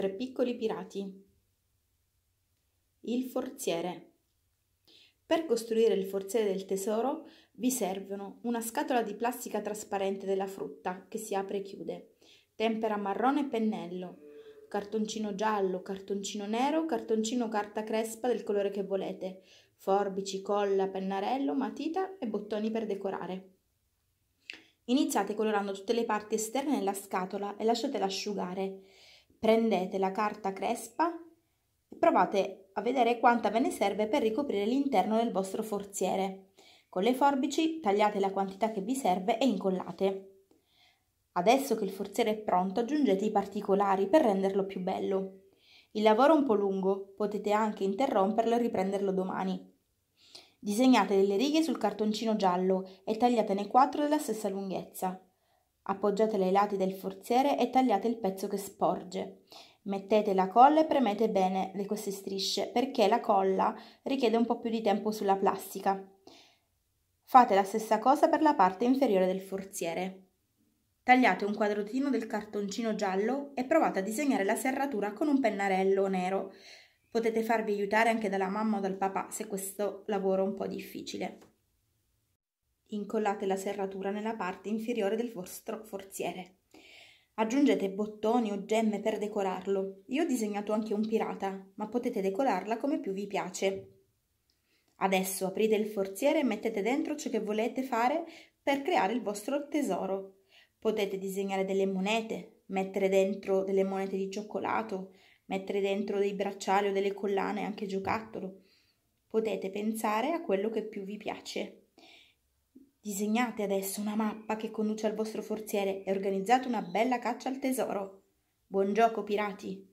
Tre piccoli pirati. Il forziere. Per costruire il forziere del tesoro vi servono una scatola di plastica trasparente della frutta che si apre e chiude, tempera marrone e pennello, cartoncino giallo, cartoncino nero, cartoncino carta crespa del colore che volete, forbici, colla, pennarello, matita e bottoni per decorare. Iniziate colorando tutte le parti esterne della scatola e lasciatela asciugare prendete la carta crespa e provate a vedere quanta ve ne serve per ricoprire l'interno del vostro forziere. Con le forbici tagliate la quantità che vi serve e incollate. Adesso che il forziere è pronto aggiungete i particolari per renderlo più bello. Il lavoro è un po' lungo, potete anche interromperlo e riprenderlo domani. Disegnate delle righe sul cartoncino giallo e tagliatene 4 della stessa lunghezza. Appoggiate ai lati del forziere e tagliate il pezzo che sporge. Mettete la colla e premete bene le queste strisce perché la colla richiede un po' più di tempo sulla plastica. Fate la stessa cosa per la parte inferiore del forziere. Tagliate un quadratino del cartoncino giallo e provate a disegnare la serratura con un pennarello nero. Potete farvi aiutare anche dalla mamma o dal papà se questo lavoro è un po' difficile. Incollate la serratura nella parte inferiore del vostro forziere. Aggiungete bottoni o gemme per decorarlo. Io ho disegnato anche un pirata, ma potete decorarla come più vi piace. Adesso aprite il forziere e mettete dentro ciò che volete fare per creare il vostro tesoro. Potete disegnare delle monete, mettere dentro delle monete di cioccolato, mettere dentro dei bracciali o delle collane, anche giocattolo. Potete pensare a quello che più vi piace. Disegnate adesso una mappa che conduce al vostro forziere e organizzate una bella caccia al tesoro. Buon gioco, pirati!